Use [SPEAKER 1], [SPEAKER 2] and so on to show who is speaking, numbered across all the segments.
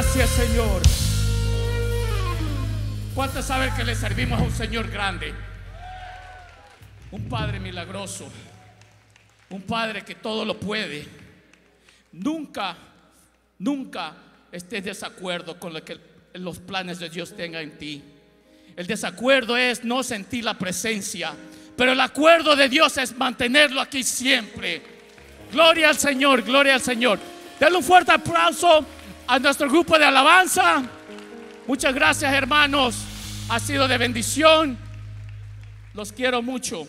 [SPEAKER 1] Gracias, Señor. ¿Cuántos saben que le servimos a un Señor grande? Un Padre milagroso. Un Padre que todo lo puede. Nunca, nunca estés desacuerdo con lo que los planes de Dios tenga en ti. El desacuerdo es no sentir la presencia, pero el acuerdo de Dios es mantenerlo aquí siempre. Gloria al Señor, gloria al Señor. Denle un fuerte aplauso a nuestro grupo de alabanza. Muchas gracias hermanos. Ha sido de bendición. Los quiero mucho.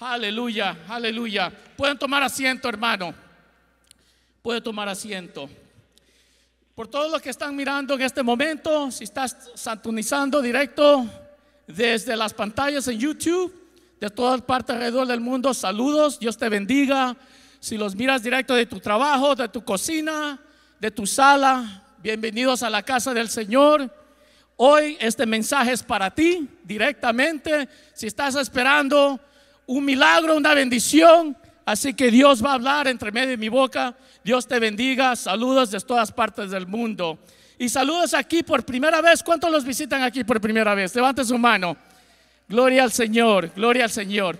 [SPEAKER 1] Aleluya, aleluya. Pueden tomar asiento, hermano. Pueden tomar asiento. Por todos los que están mirando en este momento, si estás santunizando directo desde las pantallas en YouTube, de todas partes alrededor del mundo, saludos, Dios te bendiga. Si los miras directo de tu trabajo, de tu cocina, de tu sala, bienvenidos a la casa del Señor. Hoy este mensaje es para ti directamente. Si estás esperando un milagro, una bendición, así que Dios va a hablar entre medio de mi boca. Dios te bendiga. Saludos de todas partes del mundo. Y saludos aquí por primera vez. ¿Cuántos los visitan aquí por primera vez? Levante su mano. Gloria al Señor, gloria al Señor.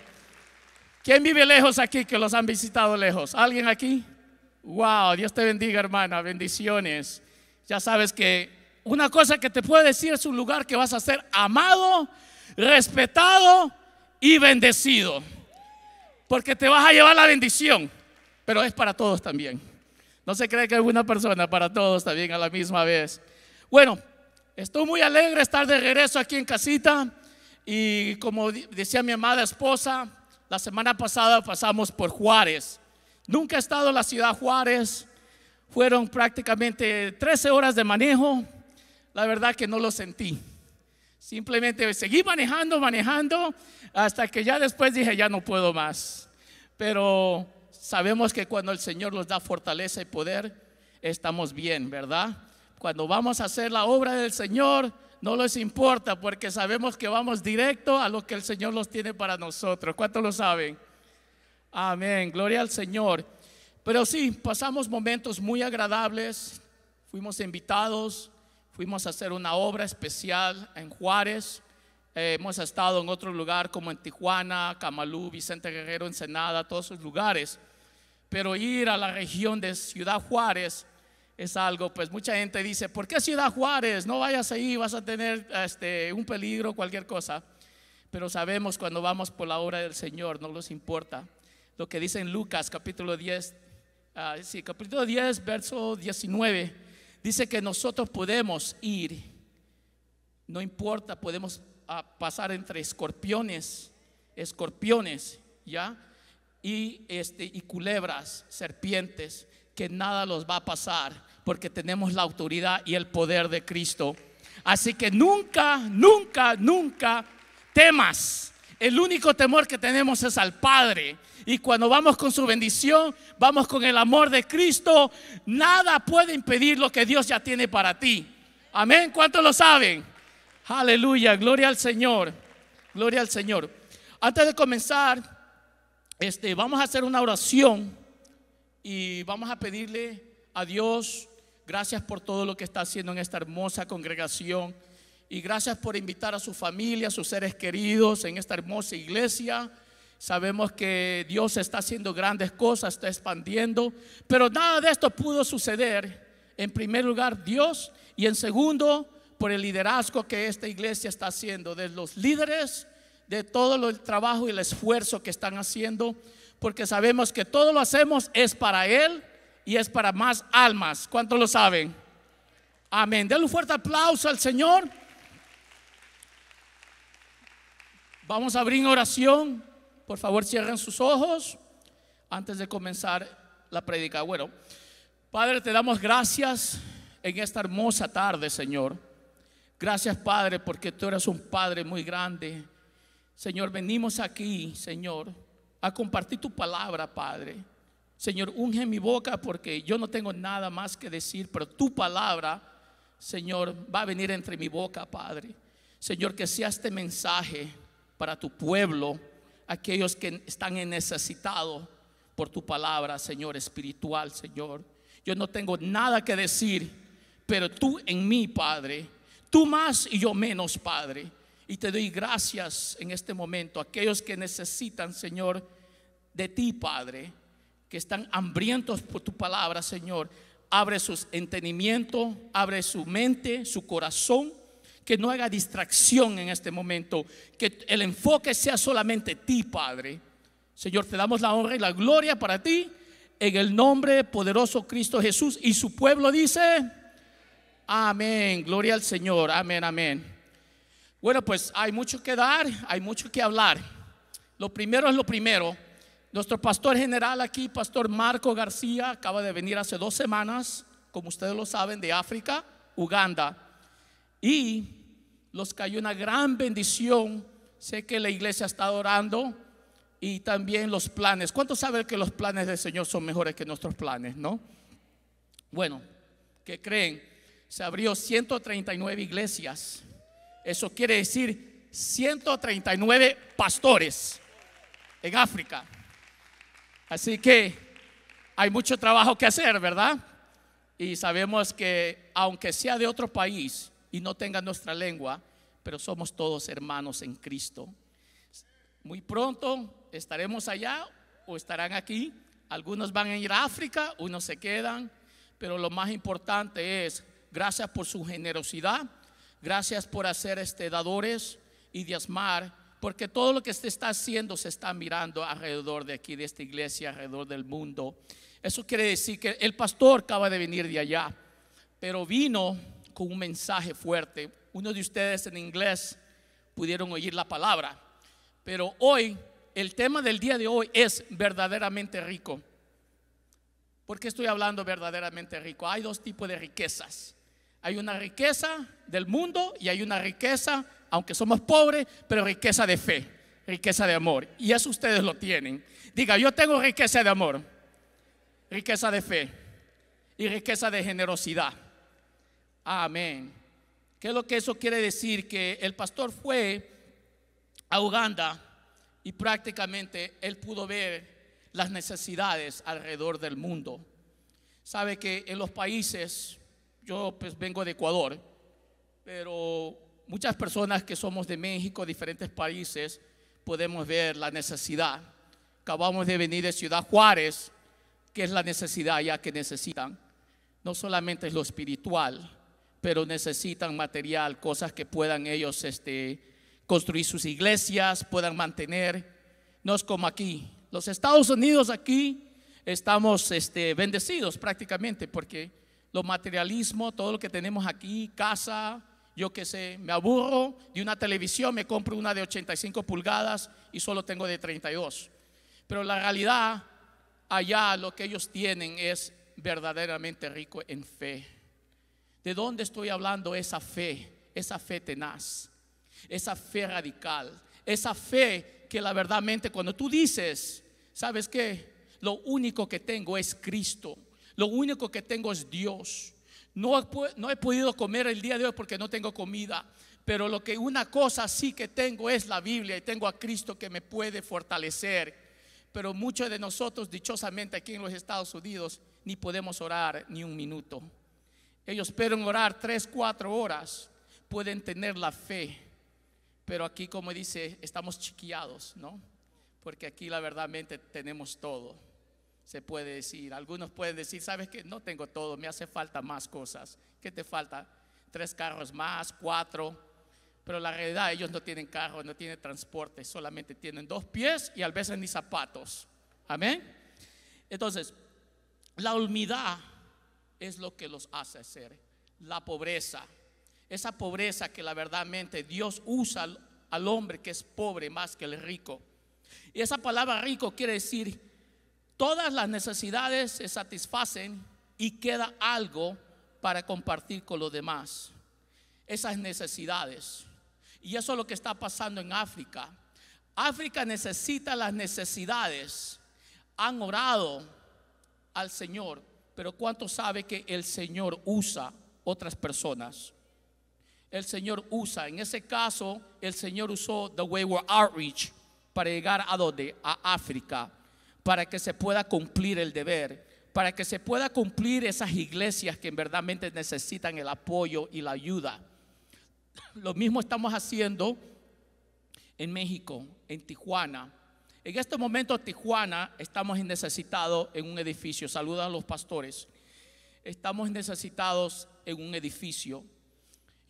[SPEAKER 1] ¿Quién vive lejos aquí que los han visitado lejos? ¿Alguien aquí? Wow, Dios te bendiga hermana, bendiciones. Ya sabes que una cosa que te puedo decir es un lugar que vas a ser amado, respetado y bendecido. Porque te vas a llevar la bendición, pero es para todos también. No se cree que es una persona, para todos también a la misma vez. Bueno, estoy muy alegre de estar de regreso aquí en casita y como decía mi amada esposa, la semana pasada pasamos por Juárez Nunca he estado en la ciudad Juárez. Fueron prácticamente 13 horas de manejo. La verdad que no lo sentí. Simplemente seguí manejando, manejando, hasta que ya después dije, ya no puedo más. Pero sabemos que cuando el Señor nos da fortaleza y poder, estamos bien, ¿verdad? Cuando vamos a hacer la obra del Señor, no les importa porque sabemos que vamos directo a lo que el Señor nos tiene para nosotros. ¿Cuántos lo saben? Amén, gloria al Señor. Pero sí, pasamos momentos muy agradables, fuimos invitados, fuimos a hacer una obra especial en Juárez, eh, hemos estado en otro lugar como en Tijuana, Camalú, Vicente Guerrero, Ensenada, todos esos lugares. Pero ir a la región de Ciudad Juárez es algo, pues mucha gente dice, ¿por qué Ciudad Juárez? No vayas ahí, vas a tener este, un peligro, cualquier cosa. Pero sabemos cuando vamos por la obra del Señor, no nos importa lo que dice en Lucas capítulo 10, ah, capítulo 10, verso 19, dice que nosotros podemos ir, no importa, podemos ah, pasar entre escorpiones, escorpiones, ¿ya? Y, este, y culebras, serpientes, que nada los va a pasar, porque tenemos la autoridad y el poder de Cristo. Así que nunca, nunca, nunca temas el único temor que tenemos es al Padre. Y cuando vamos con su bendición, vamos con el amor de Cristo, nada puede impedir lo que Dios ya tiene para ti. Amén, ¿cuántos lo saben? Aleluya, gloria al Señor, gloria al Señor. Antes de comenzar, este, vamos a hacer una oración y vamos a pedirle a Dios gracias por todo lo que está haciendo en esta hermosa congregación y gracias por invitar a su familia, a sus seres queridos en esta hermosa iglesia. Sabemos que Dios está haciendo grandes cosas, está expandiendo, pero nada de esto pudo suceder. En primer lugar, Dios y en segundo, por el liderazgo que esta iglesia está haciendo, de los líderes, de todo el trabajo y el esfuerzo que están haciendo, porque sabemos que todo lo hacemos es para Él y es para más almas. ¿Cuántos lo saben? Amén. Denle un fuerte aplauso al Señor. Vamos a abrir en oración. Por favor, cierren sus ojos antes de comenzar la predica. Bueno, Padre, te damos gracias en esta hermosa tarde, Señor. Gracias, Padre, porque tú eres un Padre muy grande. Señor, venimos aquí, Señor, a compartir tu palabra, Padre. Señor, unge mi boca porque yo no tengo nada más que decir, pero tu palabra, Señor, va a venir entre mi boca, Padre. Señor, que sea este mensaje para tu pueblo, aquellos que están en necesitado por tu palabra, Señor espiritual, Señor. Yo no tengo nada que decir, pero tú en mí, Padre, tú más y yo menos, Padre. Y te doy gracias en este momento, aquellos que necesitan, Señor, de ti, Padre, que están hambrientos por tu palabra, Señor. Abre su entendimiento, abre su mente, su corazón que no haga distracción en este momento, que el enfoque sea solamente ti, Padre. Señor, te damos la honra y la gloria para ti, en el nombre poderoso Cristo Jesús. Y su pueblo dice, amén, gloria al Señor, amén, amén. Bueno, pues hay mucho que dar, hay mucho que hablar. Lo primero es lo primero. Nuestro pastor general aquí, pastor Marco García, acaba de venir hace dos semanas, como ustedes lo saben, de África, Uganda. Y los cayó una gran bendición. Sé que la iglesia está orando y también los planes. ¿Cuántos saben que los planes del Señor son mejores que nuestros planes, no? Bueno, ¿qué creen? Se abrió 139 iglesias. Eso quiere decir 139 pastores en África. Así que hay mucho trabajo que hacer, ¿verdad? Y sabemos que aunque sea de otro país, y no tenga nuestra lengua, pero somos todos hermanos en Cristo. Muy pronto estaremos allá o estarán aquí. Algunos van a ir a África, unos se quedan, pero lo más importante es, gracias por su generosidad, gracias por hacer este dadores y diezmar, porque todo lo que se está haciendo se está mirando alrededor de aquí, de esta iglesia, alrededor del mundo. Eso quiere decir que el pastor acaba de venir de allá, pero vino con un mensaje fuerte. Uno de ustedes en inglés pudieron oír la palabra, pero hoy, el tema del día de hoy es verdaderamente rico. ¿Por qué estoy hablando verdaderamente rico? Hay dos tipos de riquezas. Hay una riqueza del mundo y hay una riqueza, aunque somos pobres, pero riqueza de fe, riqueza de amor. Y eso ustedes lo tienen. Diga, yo tengo riqueza de amor, riqueza de fe y riqueza de generosidad. Amén. ¿Qué es lo que eso quiere decir? Que el pastor fue a Uganda y prácticamente él pudo ver las necesidades alrededor del mundo. Sabe que en los países, yo pues vengo de Ecuador, pero muchas personas que somos de México, diferentes países, podemos ver la necesidad. Acabamos de venir de Ciudad Juárez, que es la necesidad ya que necesitan. No solamente es lo espiritual, pero necesitan material, cosas que puedan ellos este, construir sus iglesias, puedan mantener. No es como aquí. Los Estados Unidos aquí estamos este, bendecidos prácticamente porque lo materialismo, todo lo que tenemos aquí, casa, yo qué sé, me aburro de una televisión, me compro una de 85 pulgadas y solo tengo de 32. Pero la realidad, allá lo que ellos tienen es verdaderamente rico en fe ¿De dónde estoy hablando esa fe? Esa fe tenaz, esa fe radical, esa fe que la verdad cuando tú dices, ¿sabes qué? Lo único que tengo es Cristo, lo único que tengo es Dios. No, no he podido comer el día de hoy porque no tengo comida, pero lo que una cosa sí que tengo es la Biblia y tengo a Cristo que me puede fortalecer. Pero muchos de nosotros, dichosamente aquí en los Estados Unidos, ni podemos orar ni un minuto. Ellos pueden orar tres, cuatro horas, pueden tener la fe, pero aquí como dice, estamos chiquillados, ¿no? Porque aquí la verdad tenemos todo, se puede decir. Algunos pueden decir, sabes que no tengo todo, me hace falta más cosas. ¿Qué te falta? Tres carros más, cuatro. Pero la realidad, ellos no tienen carro, no tienen transporte, solamente tienen dos pies y a veces ni zapatos. Amén. Entonces, la humildad es lo que los hace hacer. La pobreza. Esa pobreza que la verdadmente Dios usa al hombre que es pobre más que el rico. Y esa palabra rico quiere decir, todas las necesidades se satisfacen y queda algo para compartir con los demás. Esas necesidades. Y eso es lo que está pasando en África. África necesita las necesidades. Han orado al Señor pero ¿cuánto sabe que el Señor usa otras personas? El Señor usa, en ese caso, el Señor usó The Wayward Outreach para llegar a dónde? A África, para que se pueda cumplir el deber, para que se pueda cumplir esas iglesias que verdaderamente necesitan el apoyo y la ayuda. Lo mismo estamos haciendo en México, en Tijuana, en este momento Tijuana estamos necesitados en un edificio. Saludan a los pastores. Estamos necesitados en un edificio.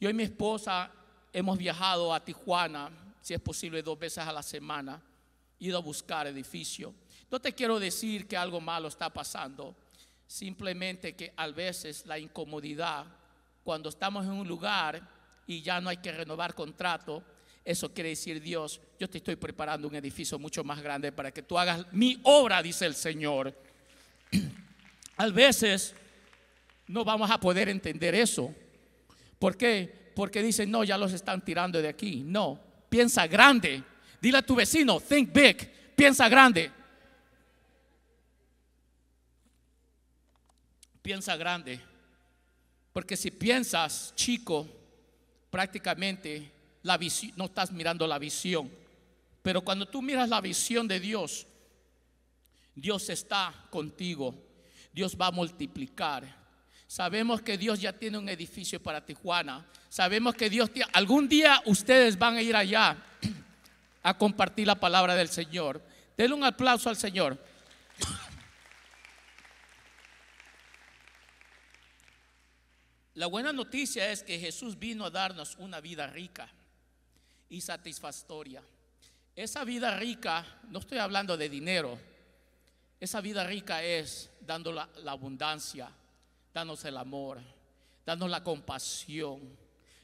[SPEAKER 1] Yo y mi esposa hemos viajado a Tijuana, si es posible, dos veces a la semana, ido a buscar edificio. No te quiero decir que algo malo está pasando, simplemente que a veces la incomodidad, cuando estamos en un lugar y ya no hay que renovar contrato, eso quiere decir, Dios, yo te estoy preparando un edificio mucho más grande para que tú hagas mi obra, dice el Señor. A veces no vamos a poder entender eso. ¿Por qué? Porque dicen, no, ya los están tirando de aquí. No, piensa grande. Dile a tu vecino, think big, piensa grande. Piensa grande. Porque si piensas chico, prácticamente no estás mirando la visión. Pero cuando tú miras la visión de Dios, Dios está contigo. Dios va a multiplicar. Sabemos que Dios ya tiene un edificio para Tijuana. Sabemos que Dios algún día ustedes van a ir allá a compartir la palabra del Señor. Denle un aplauso al Señor. La buena noticia es que Jesús vino a darnos una vida rica y satisfactoria. Esa vida rica, no estoy hablando de dinero, esa vida rica es dando la, abundancia, danos el amor, danos la compasión.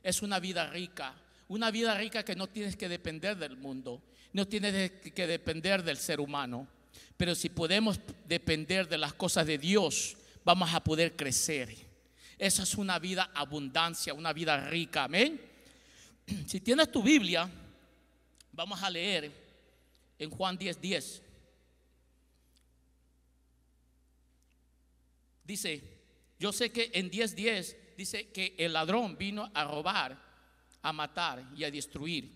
[SPEAKER 1] Es una vida rica, una vida rica que no tienes que depender del mundo, no tienes que depender del ser humano. Pero si podemos depender de las cosas de Dios, vamos a poder crecer. Esa es una vida abundancia, una vida rica. Amén. Si tienes tu Biblia, vamos a leer en Juan 10:10. 10. Dice, yo sé que en 10:10 dice que el ladrón vino a robar, a matar y a destruir.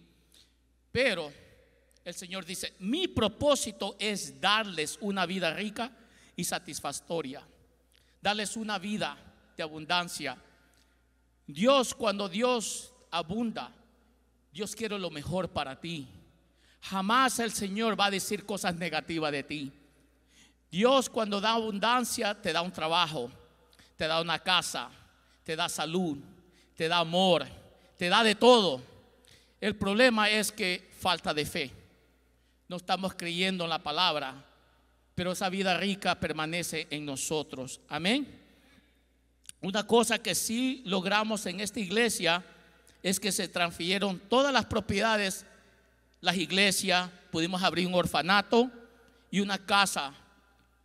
[SPEAKER 1] Pero el Señor dice, mi propósito es darles una vida rica y satisfactoria, darles una vida de abundancia. Dios, cuando Dios abunda, Dios quiere lo mejor para ti. Jamás el Señor va a decir cosas negativas de ti. Dios cuando da abundancia te da un trabajo, te da una casa, te da salud, te da amor, te da de todo. El problema es que falta de fe. No estamos creyendo en la palabra, pero esa vida rica permanece en nosotros. Amén. Una cosa que sí logramos en esta iglesia es que se transfirieron todas las propiedades, las iglesias, pudimos abrir un orfanato y una casa,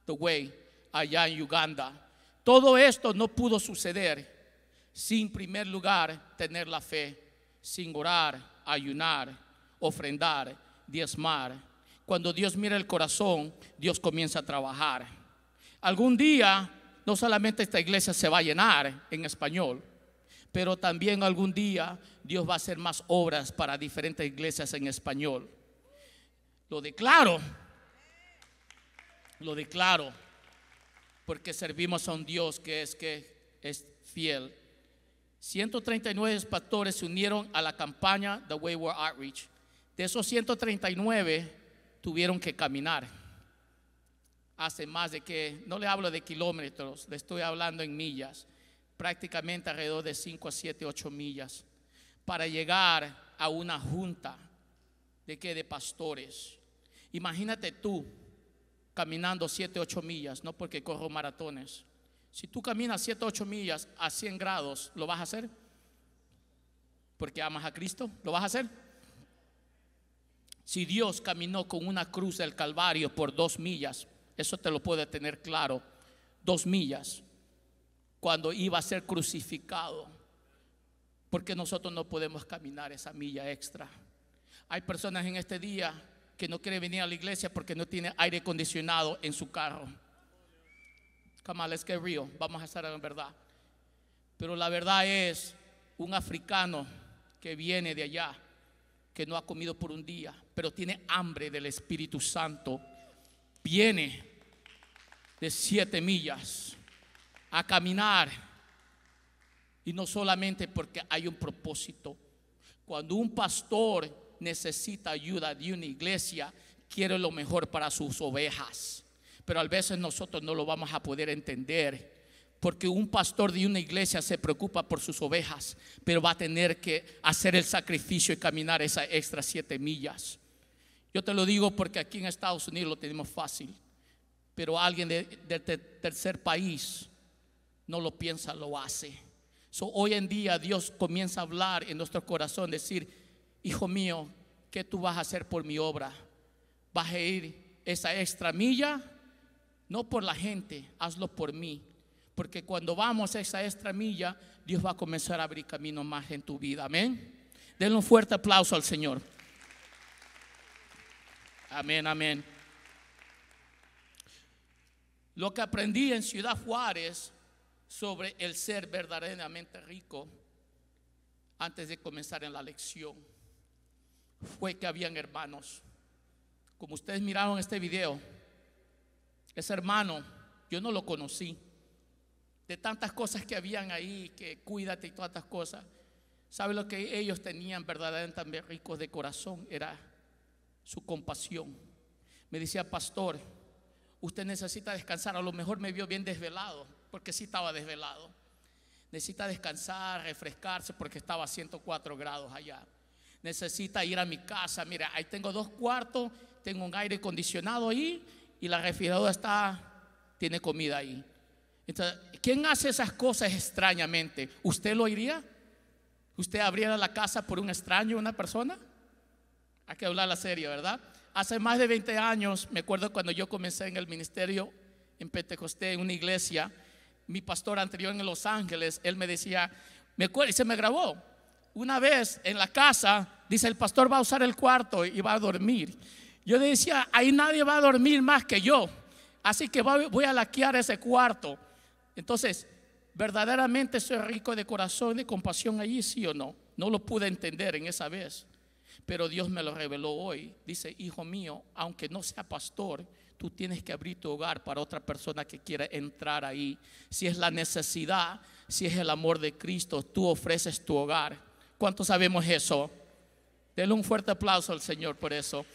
[SPEAKER 1] The Way, allá en Uganda. Todo esto no pudo suceder sin primer lugar tener la fe, sin orar, ayunar, ofrendar, diezmar. Cuando Dios mira el corazón, Dios comienza a trabajar. Algún día, no solamente esta iglesia se va a llenar en español, pero también algún día Dios va a hacer más obras para diferentes iglesias en español. Lo declaro, lo declaro, porque servimos a un Dios que es que es fiel. 139 pastores se unieron a la campaña The Wayward Outreach. De esos 139 tuvieron que caminar. Hace más de que, no le hablo de kilómetros, le estoy hablando en millas prácticamente alrededor de 5 a 7, 8 millas, para llegar a una junta de que de pastores. Imagínate tú caminando 7, 8 millas, no porque corro maratones. Si tú caminas 7, 8 millas a 100 grados, ¿lo vas a hacer? Porque amas a Cristo, ¿lo vas a hacer? Si Dios caminó con una cruz del Calvario por dos millas, eso te lo puede tener claro, dos millas cuando iba a ser crucificado. Porque nosotros no podemos caminar esa milla extra. Hay personas en este día que no quieren venir a la iglesia porque no tiene aire acondicionado en su carro. Come que río, Vamos a estar en verdad. Pero la verdad es un africano que viene de allá, que no ha comido por un día, pero tiene hambre del Espíritu Santo. Viene de siete millas a caminar. Y no solamente porque hay un propósito. Cuando un pastor necesita ayuda de una iglesia, quiere lo mejor para sus ovejas. Pero a veces nosotros no lo vamos a poder entender. Porque un pastor de una iglesia se preocupa por sus ovejas, pero va a tener que hacer el sacrificio y caminar esas extra siete millas. Yo te lo digo porque aquí en Estados Unidos lo tenemos fácil, pero alguien de, de tercer país no lo piensa, lo hace. So, hoy en día Dios comienza a hablar en nuestro corazón, decir, hijo mío, ¿qué tú vas a hacer por mi obra? ¿Vas a ir esa extra milla? No por la gente, hazlo por mí. Porque cuando vamos a esa extra milla, Dios va a comenzar a abrir camino más en tu vida. Amén. Denle un fuerte aplauso al Señor. Amén, amén. Lo que aprendí en Ciudad Juárez sobre el ser verdaderamente rico antes de comenzar en la lección fue que habían hermanos. Como ustedes miraron este video, ese hermano yo no lo conocí. De tantas cosas que habían ahí, que cuídate y todas estas cosas. ¿Sabe lo que ellos tenían verdaderamente ricos de corazón? Era su compasión. Me decía, pastor, usted necesita descansar. A lo mejor me vio bien desvelado porque sí estaba desvelado. Necesita descansar, refrescarse, porque estaba a 104 grados allá. Necesita ir a mi casa. Mira, ahí tengo dos cuartos, tengo un aire acondicionado ahí y la refrigeradora está, tiene comida ahí. Entonces, ¿quién hace esas cosas extrañamente? ¿Usted lo iría? ¿Usted abriera la casa por un extraño, una persona? Hay que hablar la serie, ¿verdad? Hace más de 20 años, me acuerdo cuando yo comencé en el ministerio en Pentecostés, en una iglesia, mi pastor anterior en Los Ángeles, él me decía, me y se me grabó. Una vez en la casa, dice, el pastor va a usar el cuarto y va a dormir. Yo decía, ahí nadie va a dormir más que yo, así que voy a laquear ese cuarto. Entonces, verdaderamente soy rico de corazón y de compasión allí, sí o no. No lo pude entender en esa vez, pero Dios me lo reveló hoy. Dice, hijo mío, aunque no sea pastor, tú tienes que abrir tu hogar para otra persona que quiera entrar ahí. Si es la necesidad, si es el amor de Cristo, tú ofreces tu hogar. ¿Cuántos sabemos eso? Denle un fuerte aplauso al Señor por eso.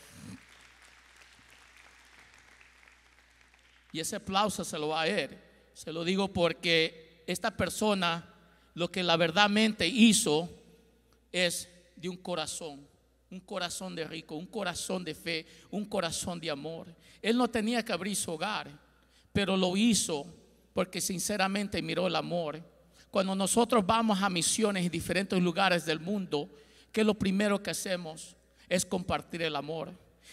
[SPEAKER 1] Y ese aplauso se lo va a él. Se lo digo porque esta persona lo que la mente hizo es de un corazón un corazón de rico, un corazón de fe, un corazón de amor. Él no tenía que abrir su hogar, pero lo hizo porque sinceramente miró el amor. Cuando nosotros vamos a misiones en diferentes lugares del mundo, que lo primero que hacemos es compartir el amor.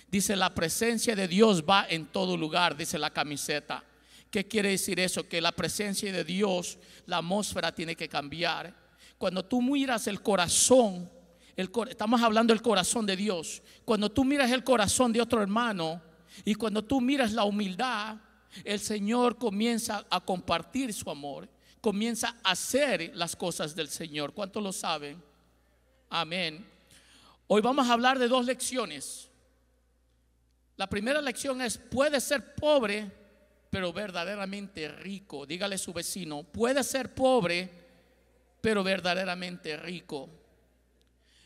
[SPEAKER 1] Dice, la presencia de Dios va en todo lugar, dice la camiseta. ¿Qué quiere decir eso? Que la presencia de Dios, la atmósfera tiene que cambiar. Cuando tú miras el corazón estamos hablando del corazón de Dios. Cuando tú miras el corazón de otro hermano y cuando tú miras la humildad, el Señor comienza a compartir su amor, comienza a hacer las cosas del Señor. ¿Cuántos lo saben? Amén. Hoy vamos a hablar de dos lecciones. La primera lección es, puede ser pobre, pero verdaderamente rico. Dígale a su vecino, puede ser pobre, pero verdaderamente rico.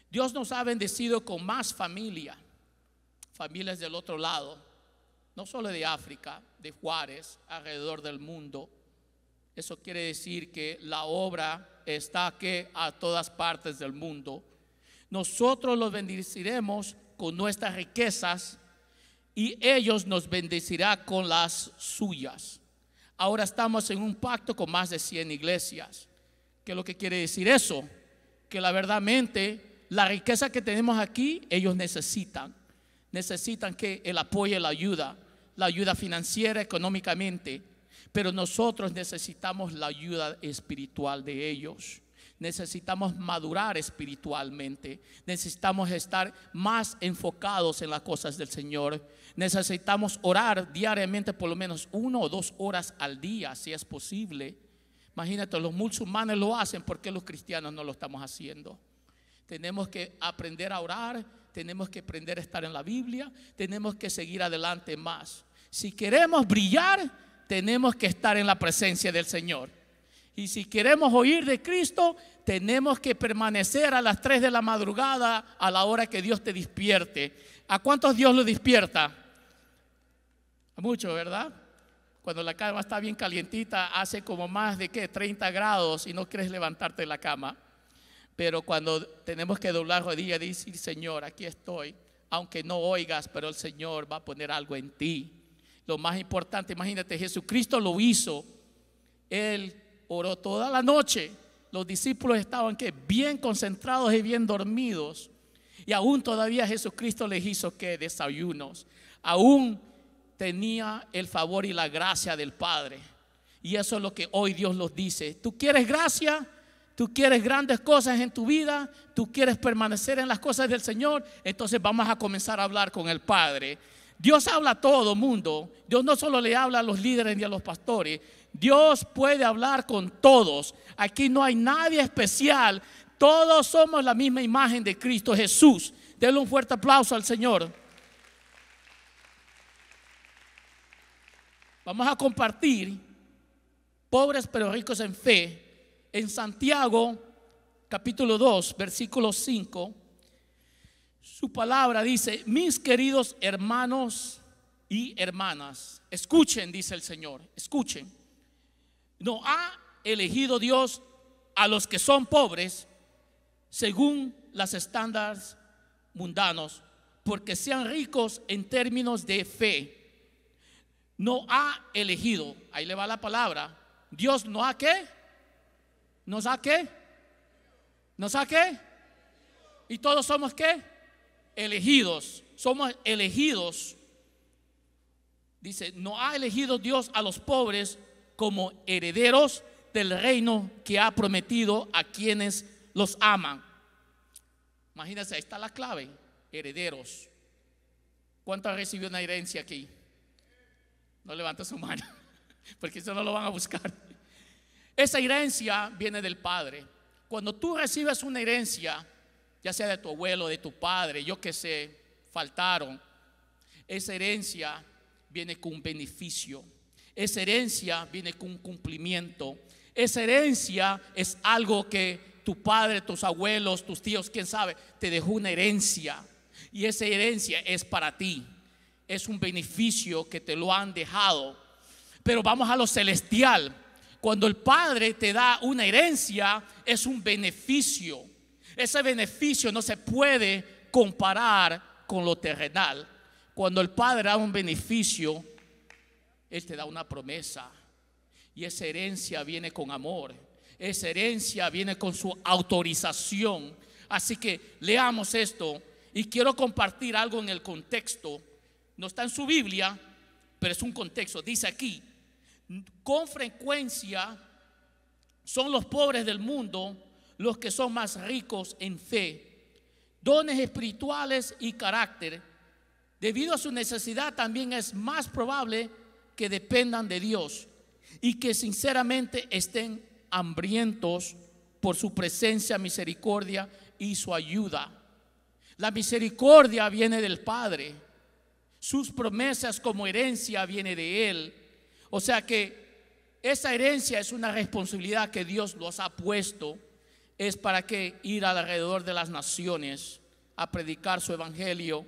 [SPEAKER 1] Dios nos ha bendecido con más familia, familias del otro lado, no solo de África, de Juárez, alrededor del mundo. Eso quiere decir que la obra está aquí a todas partes del mundo. Nosotros los bendeciremos con nuestras riquezas y ellos nos bendecirá con las suyas. Ahora estamos en un pacto con más de 100 iglesias. ¿Qué es lo que quiere decir eso? Que la verdadmente la riqueza que tenemos aquí, ellos necesitan. Necesitan que el apoyo, la ayuda, la ayuda financiera, económicamente. Pero nosotros necesitamos la ayuda espiritual de ellos. Necesitamos madurar espiritualmente. Necesitamos estar más enfocados en las cosas del Señor. Necesitamos orar diariamente por lo menos una o dos horas al día, si es posible. Imagínate, los musulmanes lo hacen, porque los cristianos no lo estamos haciendo? Tenemos que aprender a orar, tenemos que aprender a estar en la Biblia, tenemos que seguir adelante más. Si queremos brillar, tenemos que estar en la presencia del Señor. Y si queremos oír de Cristo, tenemos que permanecer a las 3 de la madrugada a la hora que Dios te despierte. ¿A cuántos Dios lo despierta? A muchos, ¿verdad? Cuando la cama está bien calientita, hace como más de ¿qué? 30 grados y no quieres levantarte de la cama. Pero cuando tenemos que doblar rodillas y decir, Señor, aquí estoy, aunque no oigas, pero el Señor va a poner algo en ti. Lo más importante, imagínate, Jesucristo lo hizo. Él oró toda la noche. Los discípulos estaban que bien concentrados y bien dormidos. Y aún todavía Jesucristo les hizo que desayunos. Aún tenía el favor y la gracia del Padre. Y eso es lo que hoy Dios los dice. ¿Tú quieres gracia? tú quieres grandes cosas en tu vida, tú quieres permanecer en las cosas del Señor, entonces vamos a comenzar a hablar con el Padre. Dios habla a todo mundo, Dios no solo le habla a los líderes ni a los pastores, Dios puede hablar con todos. Aquí no hay nadie especial, todos somos la misma imagen de Cristo Jesús. Denle un fuerte aplauso al Señor. Vamos a compartir, pobres pero ricos en fe, en Santiago capítulo 2, versículo 5, su palabra dice, mis queridos hermanos y hermanas, escuchen, dice el Señor, escuchen, no ha elegido Dios a los que son pobres según las estándares mundanos, porque sean ricos en términos de fe. No ha elegido, ahí le va la palabra, Dios no ha que ¿Nos saqué, qué? ¿Nos qué? ¿Y todos somos qué? Elegidos. Somos elegidos. Dice, no ha elegido Dios a los pobres como herederos del reino que ha prometido a quienes los aman. Imagínense, ahí está la clave, herederos. ¿Cuánto recibido una herencia aquí? No levanta su mano, porque eso no lo van a buscar. Esa herencia viene del Padre. Cuando tú recibes una herencia, ya sea de tu abuelo, de tu padre, yo que sé, faltaron, esa herencia viene con un beneficio. Esa herencia viene con un cumplimiento. Esa herencia es algo que tu padre, tus abuelos, tus tíos, quién sabe, te dejó una herencia. Y esa herencia es para ti. Es un beneficio que te lo han dejado. Pero vamos a lo celestial. Cuando el padre te da una herencia, es un beneficio. Ese beneficio no se puede comparar con lo terrenal. Cuando el padre da un beneficio, él te da una promesa. Y esa herencia viene con amor. Esa herencia viene con su autorización. Así que leamos esto y quiero compartir algo en el contexto. No está en su Biblia, pero es un contexto. Dice aquí, con frecuencia son los pobres del mundo los que son más ricos en fe, dones espirituales y carácter. Debido a su necesidad también es más probable que dependan de Dios y que sinceramente estén hambrientos por su presencia, misericordia y su ayuda. La misericordia viene del Padre, sus promesas como herencia viene de Él o sea que esa herencia es una responsabilidad que Dios nos ha puesto, es para que ir alrededor de las naciones a predicar su evangelio,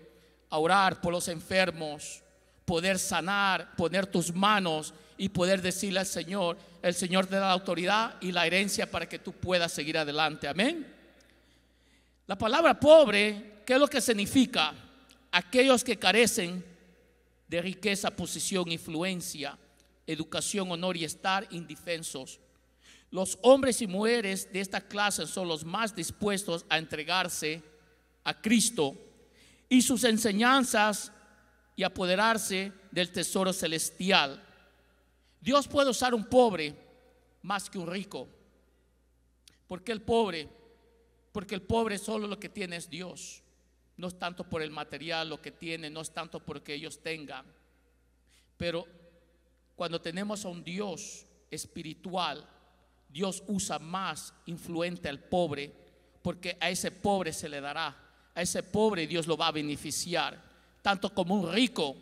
[SPEAKER 1] a orar por los enfermos, poder sanar, poner tus manos y poder decirle al Señor, el Señor te da la autoridad y la herencia para que tú puedas seguir adelante. Amén. La palabra pobre, ¿qué es lo que significa? Aquellos que carecen de riqueza, posición, influencia educación, honor y estar indefensos. Los hombres y mujeres de esta clase son los más dispuestos a entregarse a Cristo y sus enseñanzas y apoderarse del tesoro celestial. Dios puede usar un pobre más que un rico. porque el pobre? Porque el pobre solo lo que tiene es Dios. No es tanto por el material lo que tiene, no es tanto porque ellos tengan. Pero cuando tenemos a un Dios espiritual, Dios usa más influente al pobre, porque a ese pobre se le dará, a ese pobre Dios lo va a beneficiar, tanto como un rico.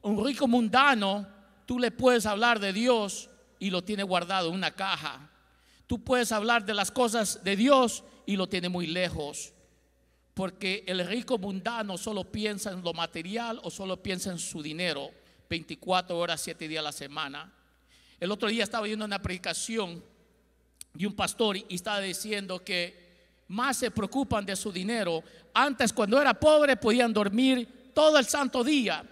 [SPEAKER 1] Un rico mundano, tú le puedes hablar de Dios y lo tiene guardado en una caja. Tú puedes hablar de las cosas de Dios y lo tiene muy lejos. Porque el rico mundano solo piensa en lo material o solo piensa en su dinero. 24 horas, 7 días a la semana. El otro día estaba viendo una predicación de un pastor y estaba diciendo que más se preocupan de su dinero. Antes cuando era pobre podían dormir todo el santo día,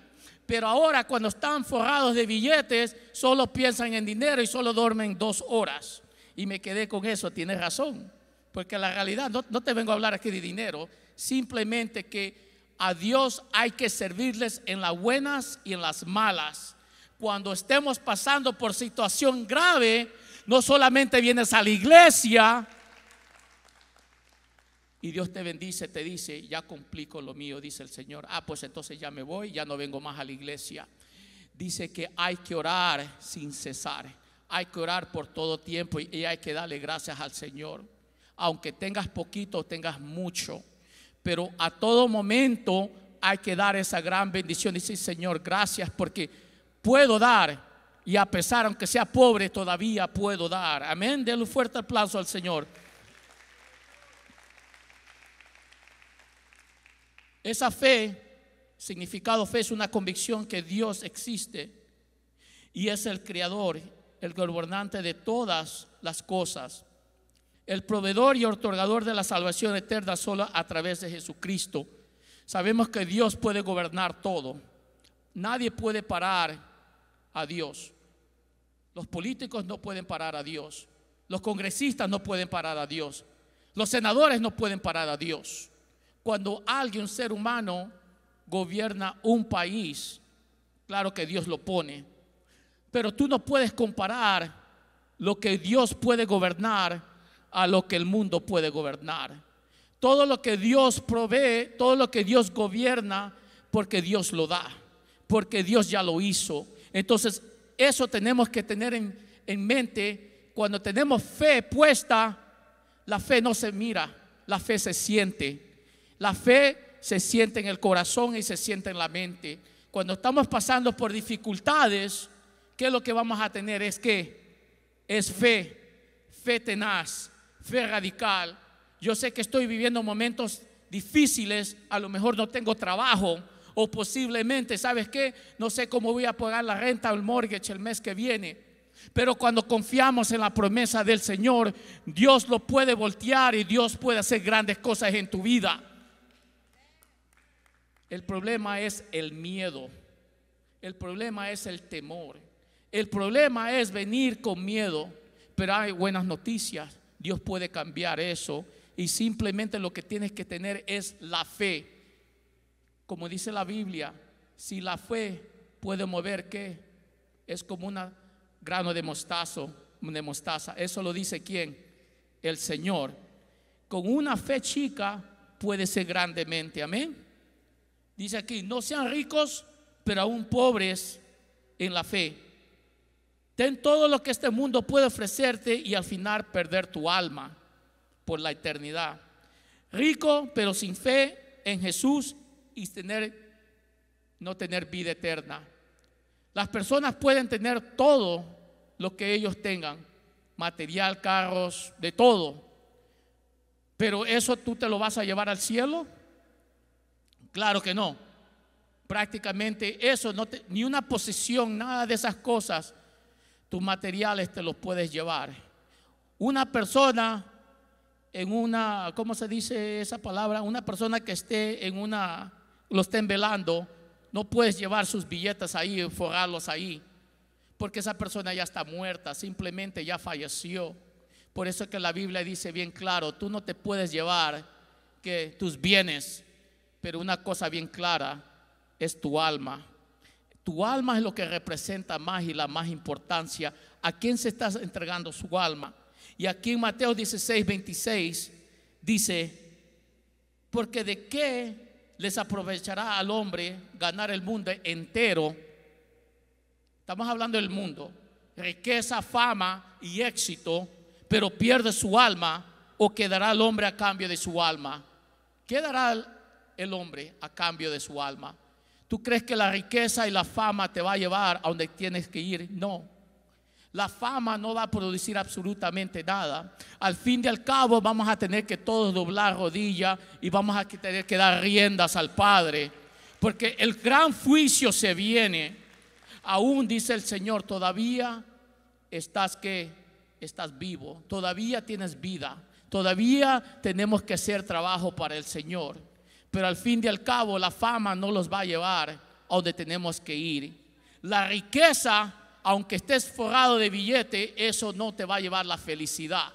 [SPEAKER 1] pero ahora cuando están forrados de billetes solo piensan en dinero y solo duermen dos horas. Y me quedé con eso, tienes razón, porque la realidad, no te vengo a hablar aquí de dinero, simplemente que a Dios hay que servirles en las buenas y en las malas. Cuando estemos pasando por situación grave, no solamente vienes a la iglesia y Dios te bendice, te dice, ya complico lo mío, dice el Señor. Ah, pues entonces ya me voy, ya no vengo más a la iglesia. Dice que hay que orar sin cesar, hay que orar por todo tiempo y hay que darle gracias al Señor, aunque tengas poquito o tengas mucho pero a todo momento hay que dar esa gran bendición. y Decir, Señor, gracias porque puedo dar y a pesar, aunque sea pobre, todavía puedo dar. Amén. Denle un fuerte aplauso al Señor. Esa fe, significado fe, es una convicción que Dios existe y es el creador, el gobernante de todas las cosas el proveedor y otorgador de la salvación eterna solo a través de Jesucristo. Sabemos que Dios puede gobernar todo. Nadie puede parar a Dios. Los políticos no pueden parar a Dios. Los congresistas no pueden parar a Dios. Los senadores no pueden parar a Dios. Cuando alguien, un ser humano, gobierna un país, claro que Dios lo pone. Pero tú no puedes comparar lo que Dios puede gobernar a lo que el mundo puede gobernar. Todo lo que Dios provee, todo lo que Dios gobierna, porque Dios lo da, porque Dios ya lo hizo. Entonces, eso tenemos que tener en, mente. Cuando tenemos fe puesta, la fe no se mira, la fe se siente. La fe se siente en el corazón y se siente en la mente. Cuando estamos pasando por dificultades, ¿qué es lo que vamos a tener? Es que es fe, fe tenaz, fe radical. Yo sé que estoy viviendo momentos difíciles, a lo mejor no tengo trabajo o posiblemente, ¿sabes qué? No sé cómo voy a pagar la renta o el mortgage el mes que viene. Pero cuando confiamos en la promesa del Señor, Dios lo puede voltear y Dios puede hacer grandes cosas en tu vida. El problema es el miedo. El problema es el temor. El problema es venir con miedo. Pero hay buenas noticias. Dios puede cambiar eso y simplemente lo que tienes que tener es la fe. Como dice la Biblia, si la fe puede mover, ¿qué? Es como una grano de mostazo, de mostaza. Eso lo dice quién? El Señor. Con una fe chica puede ser grandemente, amén. Dice aquí, no sean ricos, pero aún pobres en la fe. Ten todo lo que este mundo puede ofrecerte y al final perder tu alma por la eternidad. Rico, pero sin fe en Jesús y tener, no tener vida eterna. Las personas pueden tener todo lo que ellos tengan, material, carros, de todo. Pero eso tú te lo vas a llevar al cielo? Claro que no. Prácticamente eso, ni una posesión, nada de esas cosas tus materiales te los puedes llevar. Una persona en una, ¿cómo se dice esa palabra? Una persona que esté en una, lo estén velando, no puedes llevar sus billetes ahí, forrarlos ahí, porque esa persona ya está muerta, simplemente ya falleció. Por eso que la Biblia dice bien claro, tú no te puedes llevar que tus bienes, pero una cosa bien clara es tu alma. Tu alma es lo que representa más y la más importancia. ¿A quién se está entregando su alma? Y aquí en Mateo 16, 26 dice, porque de qué les aprovechará al hombre ganar el mundo entero. Estamos hablando del mundo, riqueza, fama y éxito, pero pierde su alma o quedará el hombre a cambio de su alma. quedará el hombre a cambio de su alma? ¿Tú crees que la riqueza y la fama te va a llevar a donde tienes que ir? No. La fama no va a producir absolutamente nada. Al fin y al cabo vamos a tener que todos doblar rodillas y vamos a tener que dar riendas al Padre. Porque el gran juicio se viene. Aún dice el Señor, todavía estás que estás vivo, todavía tienes vida, todavía tenemos que hacer trabajo para el Señor. Pero al fin y al cabo la fama no los va a llevar a donde tenemos que ir. La riqueza, aunque estés forrado de billete, eso no te va a llevar la felicidad.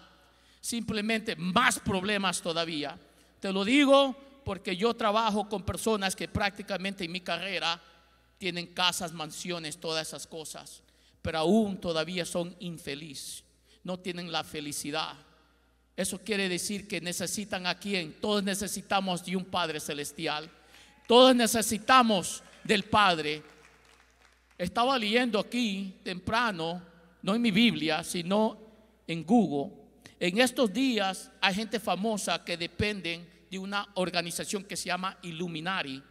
[SPEAKER 1] Simplemente más problemas todavía. Te lo digo porque yo trabajo con personas que prácticamente en mi carrera tienen casas, mansiones, todas esas cosas, pero aún todavía son infelices, no tienen la felicidad. Eso quiere decir que necesitan a quien, Todos necesitamos de un Padre Celestial. Todos necesitamos del Padre. Estaba leyendo aquí temprano, no en mi Biblia, sino en Google. En estos días hay gente famosa que dependen de una organización que se llama Illuminari.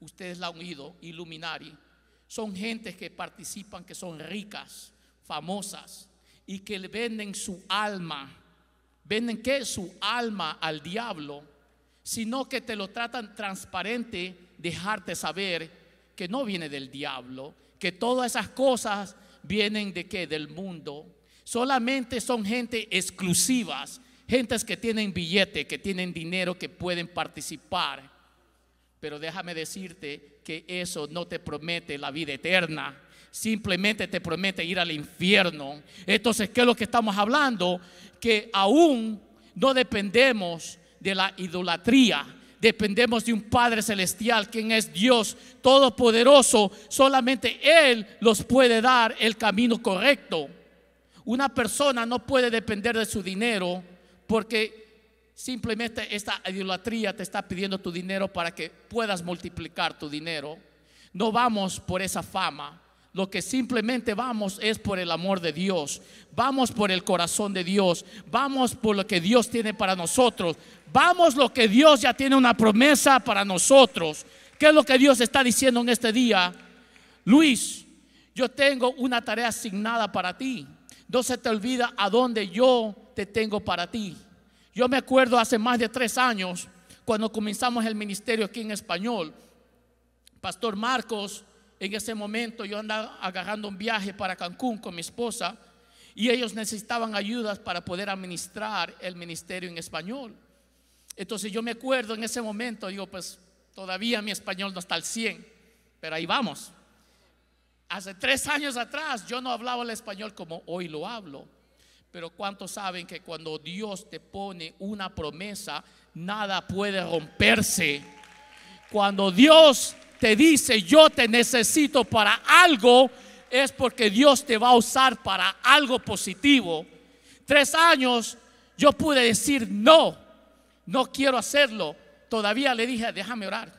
[SPEAKER 1] Ustedes la han oído, Illuminari. Son gentes que participan, que son ricas, famosas y que le venden su alma venden que su alma al diablo, sino que te lo tratan transparente, dejarte saber que no viene del diablo, que todas esas cosas vienen de qué, del mundo. Solamente son gente exclusivas, gentes que tienen billete, que tienen dinero, que pueden participar. Pero déjame decirte que eso no te promete la vida eterna simplemente te promete ir al infierno. Entonces, ¿qué es lo que estamos hablando? Que aún no dependemos de la idolatría. Dependemos de un Padre Celestial, quien es Dios Todopoderoso. Solamente Él los puede dar el camino correcto. Una persona no puede depender de su dinero porque simplemente esta idolatría te está pidiendo tu dinero para que puedas multiplicar tu dinero. No vamos por esa fama, lo que simplemente vamos es por el amor de Dios, vamos por el corazón de Dios, vamos por lo que Dios tiene para nosotros, vamos lo que Dios ya tiene una promesa para nosotros. ¿Qué es lo que Dios está diciendo en este día? Luis, yo tengo una tarea asignada para ti. No se te olvida a dónde yo te tengo para ti. Yo me acuerdo hace más de tres años, cuando comenzamos el ministerio aquí en español, Pastor Marcos en ese momento yo andaba agarrando un viaje para Cancún con mi esposa y ellos necesitaban ayudas para poder administrar el ministerio en español. Entonces yo me acuerdo en ese momento, digo, pues todavía mi español no está al 100, pero ahí vamos. Hace tres años atrás yo no hablaba el español como hoy lo hablo. Pero ¿cuántos saben que cuando Dios te pone una promesa, nada puede romperse? Cuando Dios te dice, yo te necesito para algo, es porque Dios te va a usar para algo positivo. Tres años yo pude decir, no, no quiero hacerlo. Todavía le dije, déjame orar.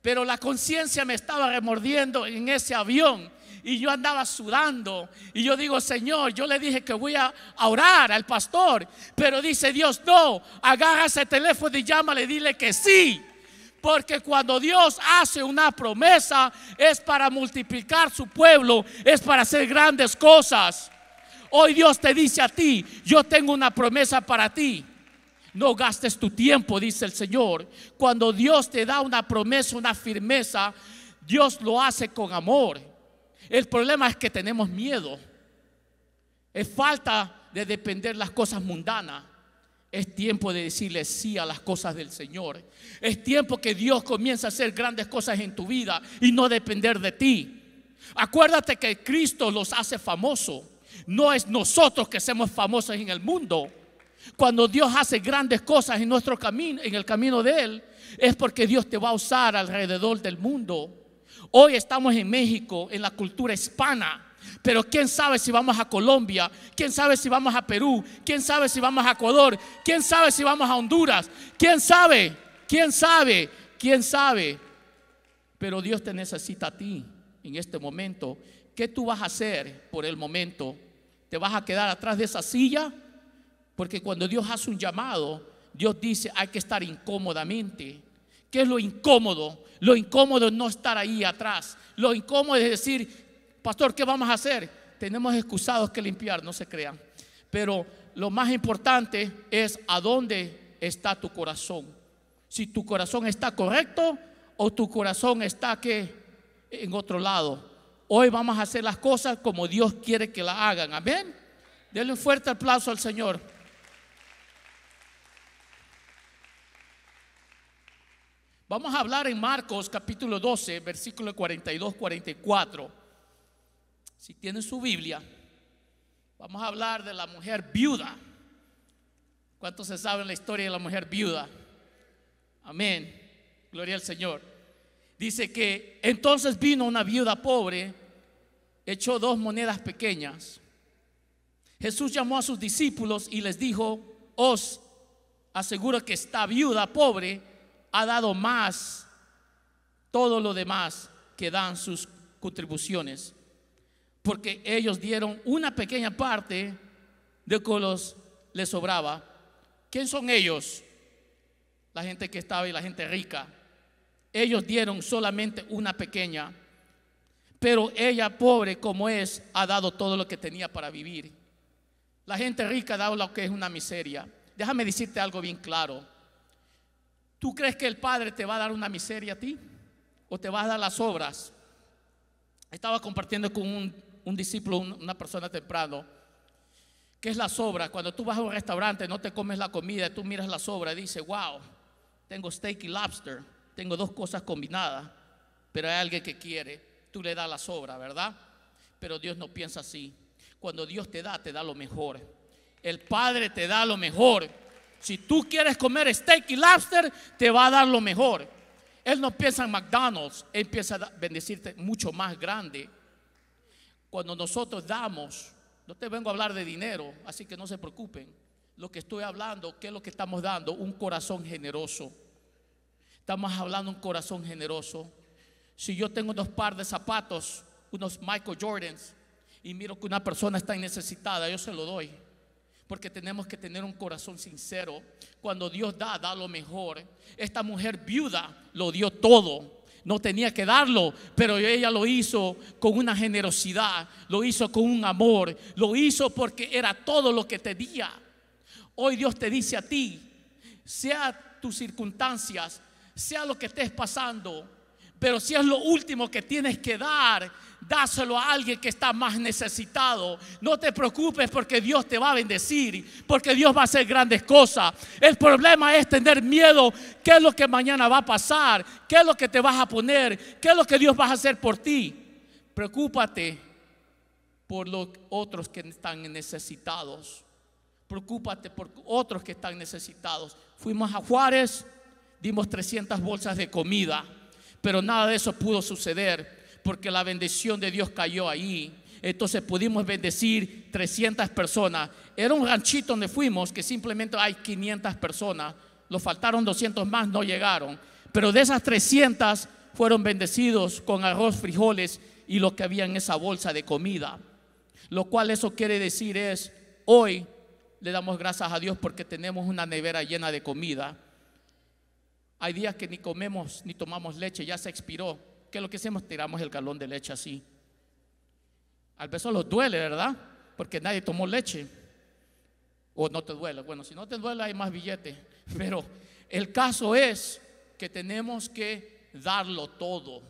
[SPEAKER 1] Pero la conciencia me estaba remordiendo en ese avión y yo andaba sudando. Y yo digo, Señor, yo le dije que voy a orar al pastor, pero dice Dios, no, agarra ese teléfono y llámale, dile que sí. Porque cuando Dios hace una promesa es para multiplicar su pueblo, es para hacer grandes cosas. Hoy Dios te dice a ti, yo tengo una promesa para ti. No gastes tu tiempo, dice el Señor. Cuando Dios te da una promesa, una firmeza, Dios lo hace con amor. El problema es que tenemos miedo. Es falta de depender las cosas mundanas. Es tiempo de decirle sí a las cosas del Señor. Es tiempo que Dios comience a hacer grandes cosas en tu vida y no depender de ti. Acuérdate que Cristo los hace famosos. No es nosotros que somos famosos en el mundo. Cuando Dios hace grandes cosas en nuestro camino, en el camino de Él, es porque Dios te va a usar alrededor del mundo. Hoy estamos en México, en la cultura hispana. Pero quién sabe si vamos a Colombia, quién sabe si vamos a Perú, quién sabe si vamos a Ecuador, quién sabe si vamos a Honduras, quién sabe, quién sabe, quién sabe. Pero Dios te necesita a ti en este momento. ¿Qué tú vas a hacer por el momento? ¿Te vas a quedar atrás de esa silla? Porque cuando Dios hace un llamado, Dios dice, hay que estar incómodamente. ¿Qué es lo incómodo? Lo incómodo es no estar ahí atrás. Lo incómodo es decir, Pastor, ¿qué vamos a hacer? Tenemos excusados que limpiar, no se crean. Pero lo más importante es a dónde está tu corazón. Si tu corazón está correcto o tu corazón está que en otro lado. Hoy vamos a hacer las cosas como Dios quiere que las hagan. Amén. Denle un fuerte aplauso al Señor. Vamos a hablar en Marcos capítulo 12, versículo 42-44. Si tienen su Biblia, vamos a hablar de la mujer viuda. ¿Cuántos se saben la historia de la mujer viuda? Amén. Gloria al Señor. Dice que entonces vino una viuda pobre, echó dos monedas pequeñas. Jesús llamó a sus discípulos y les dijo, os aseguro que esta viuda pobre ha dado más todo lo demás que dan sus contribuciones porque ellos dieron una pequeña parte de lo que les sobraba. ¿Quién son ellos? La gente que estaba y la gente rica. Ellos dieron solamente una pequeña, pero ella pobre como es ha dado todo lo que tenía para vivir. La gente rica ha dado lo que es una miseria. Déjame decirte algo bien claro. ¿Tú crees que el Padre te va a dar una miseria a ti? ¿O te va a dar las obras? Estaba compartiendo con un un discípulo, una persona temprano, que es la sobra. Cuando tú vas a un restaurante, no te comes la comida, tú miras la sobra y dices, wow, tengo steak y lobster, tengo dos cosas combinadas, pero hay alguien que quiere, tú le das la sobra, ¿verdad? Pero Dios no piensa así. Cuando Dios te da, te da lo mejor. El Padre te da lo mejor. Si tú quieres comer steak y lobster, te va a dar lo mejor. Él no piensa en McDonald's, Él piensa a bendecirte mucho más grande cuando nosotros damos, no te vengo a hablar de dinero, así que no se preocupen. Lo que estoy hablando, ¿qué es lo que estamos dando? Un corazón generoso. Estamos hablando un corazón generoso. Si yo tengo unos par de zapatos, unos Michael Jordans, y miro que una persona está necesitada, yo se lo doy. Porque tenemos que tener un corazón sincero. Cuando Dios da, da lo mejor. Esta mujer viuda lo dio todo no tenía que darlo, pero ella lo hizo con una generosidad, lo hizo con un amor, lo hizo porque era todo lo que te tenía. Hoy Dios te dice a ti, sea tus circunstancias, sea lo que estés pasando, pero si es lo último que tienes que dar, dáselo a alguien que está más necesitado. No te preocupes porque Dios te va a bendecir, porque Dios va a hacer grandes cosas. El problema es tener miedo, qué es lo que mañana va a pasar, qué es lo que te vas a poner, qué es lo que Dios va a hacer por ti. Preocúpate por los otros que están necesitados. Preocúpate por otros que están necesitados. Fuimos a Juárez, dimos 300 bolsas de comida. Pero nada de eso pudo suceder porque la bendición de Dios cayó ahí. Entonces pudimos bendecir 300 personas. Era un ranchito donde fuimos que simplemente hay 500 personas. Nos faltaron 200 más, no llegaron. Pero de esas 300 fueron bendecidos con arroz, frijoles y lo que había en esa bolsa de comida. Lo cual eso quiere decir es, hoy le damos gracias a Dios porque tenemos una nevera llena de comida hay días que ni comemos ni tomamos leche, ya se expiró. ¿Qué es lo que hacemos? Tiramos el galón de leche así. Al beso los duele, ¿verdad? Porque nadie tomó leche. O no te duele. Bueno, si no te duele hay más billetes. Pero el caso es que tenemos que darlo todo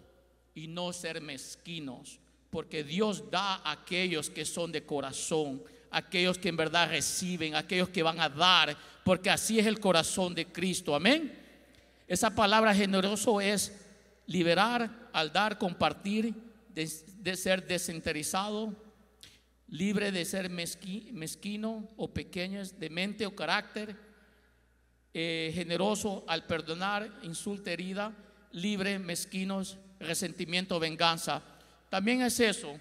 [SPEAKER 1] y no ser mezquinos. Porque Dios da a aquellos que son de corazón, aquellos que en verdad reciben, aquellos que van a dar. Porque así es el corazón de Cristo. Amén. Esa palabra generoso es liberar, al dar, compartir, de, ser desinteresado, libre de ser mezquino o pequeño de mente o carácter, eh, generoso al perdonar, insulta, herida, libre, mezquinos, resentimiento, venganza. También es eso,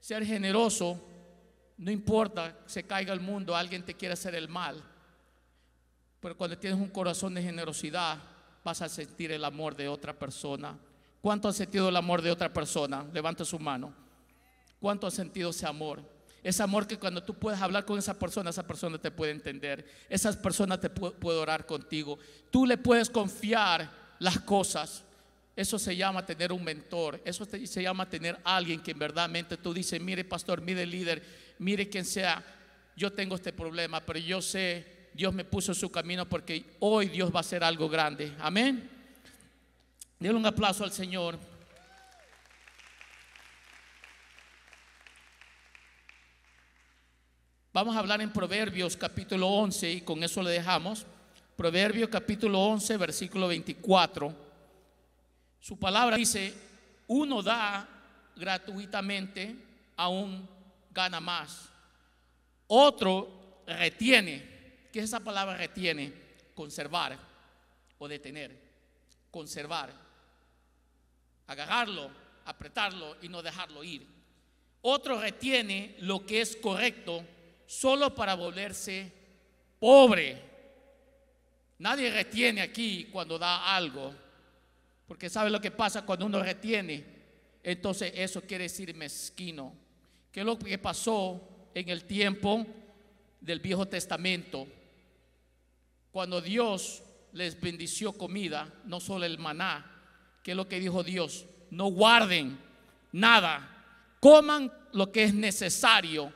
[SPEAKER 1] ser generoso, no importa, se caiga el mundo, alguien te quiere hacer el mal, pero cuando tienes un corazón de generosidad, vas a sentir el amor de otra persona. ¿Cuánto has sentido el amor de otra persona? Levanta su mano. ¿Cuánto has sentido ese amor? Ese amor que cuando tú puedes hablar con esa persona, esa persona te puede entender. Esa persona te puede, orar contigo. Tú le puedes confiar las cosas. Eso se llama tener un mentor. Eso se llama tener alguien que verdaderamente tú dices, mire pastor, mire líder, mire quien sea. Yo tengo este problema, pero yo sé Dios me puso su camino porque hoy Dios va a hacer algo grande. Amén. Denle un aplauso al Señor. Vamos a hablar en Proverbios capítulo 11 y con eso le dejamos. Proverbios capítulo 11, versículo 24. Su palabra dice, uno da gratuitamente, aún gana más. Otro retiene ¿Qué esa palabra retiene? Conservar o detener. Conservar. Agarrarlo, apretarlo y no dejarlo ir. Otro retiene lo que es correcto solo para volverse pobre. Nadie retiene aquí cuando da algo, porque sabe lo que pasa cuando uno retiene. Entonces eso quiere decir mezquino. ¿Qué es lo que pasó en el tiempo del Viejo Testamento? Cuando Dios les bendició comida, no solo el maná, que es lo que dijo Dios, no guarden nada, coman lo que es necesario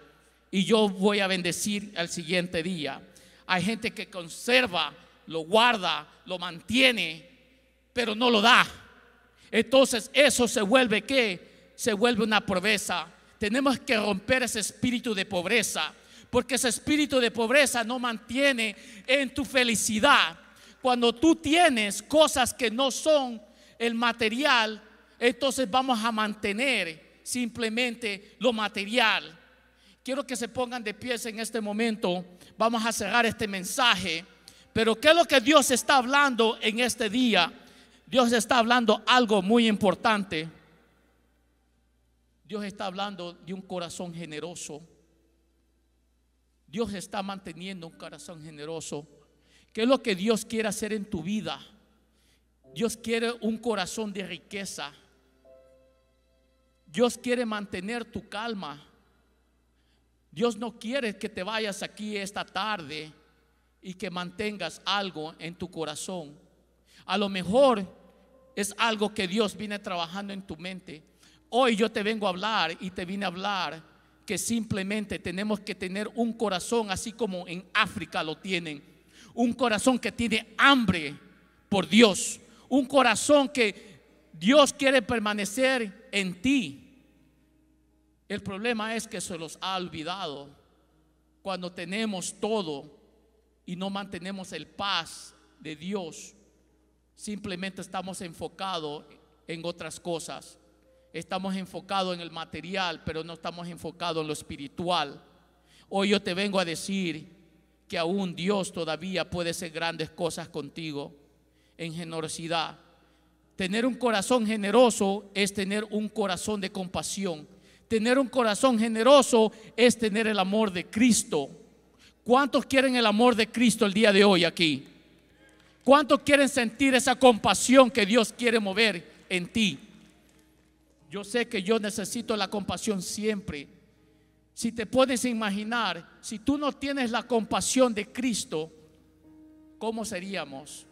[SPEAKER 1] y yo voy a bendecir al siguiente día. Hay gente que conserva, lo guarda, lo mantiene, pero no lo da. Entonces eso se vuelve qué? Se vuelve una pobreza. Tenemos que romper ese espíritu de pobreza porque ese espíritu de pobreza no mantiene en tu felicidad. Cuando tú tienes cosas que no son el material, entonces vamos a mantener simplemente lo material. Quiero que se pongan de pie en este momento. Vamos a cerrar este mensaje. Pero ¿qué es lo que Dios está hablando en este día? Dios está hablando algo muy importante. Dios está hablando de un corazón generoso. Dios está manteniendo un corazón generoso. ¿Qué es lo que Dios quiere hacer en tu vida? Dios quiere un corazón de riqueza. Dios quiere mantener tu calma. Dios no quiere que te vayas aquí esta tarde y que mantengas algo en tu corazón. A lo mejor es algo que Dios viene trabajando en tu mente. Hoy yo te vengo a hablar y te vine a hablar que simplemente tenemos que tener un corazón así como en África lo tienen. Un corazón que tiene hambre por Dios. Un corazón que Dios quiere permanecer en ti. El problema es que se los ha olvidado. Cuando tenemos todo y no mantenemos el paz de Dios, simplemente estamos enfocados en otras cosas. Estamos enfocados en el material, pero no estamos enfocados en lo espiritual. Hoy yo te vengo a decir que aún Dios todavía puede hacer grandes cosas contigo en generosidad. Tener un corazón generoso es tener un corazón de compasión. Tener un corazón generoso es tener el amor de Cristo. ¿Cuántos quieren el amor de Cristo el día de hoy aquí? ¿Cuántos quieren sentir esa compasión que Dios quiere mover en ti? Yo sé que yo necesito la compasión siempre. Si te puedes imaginar, si tú no tienes la compasión de Cristo, ¿cómo seríamos?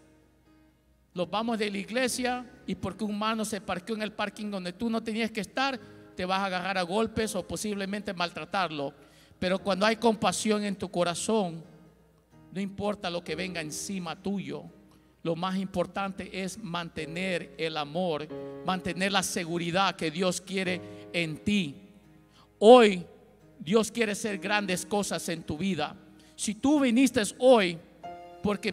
[SPEAKER 1] Los vamos de la iglesia y porque un humano se parqueó en el parking donde tú no tenías que estar, te vas a agarrar a golpes o posiblemente maltratarlo. Pero cuando hay compasión en tu corazón, no importa lo que venga encima tuyo, lo más importante es mantener el amor, mantener la seguridad que Dios quiere en ti. Hoy Dios quiere hacer grandes cosas en tu vida. Si tú viniste hoy porque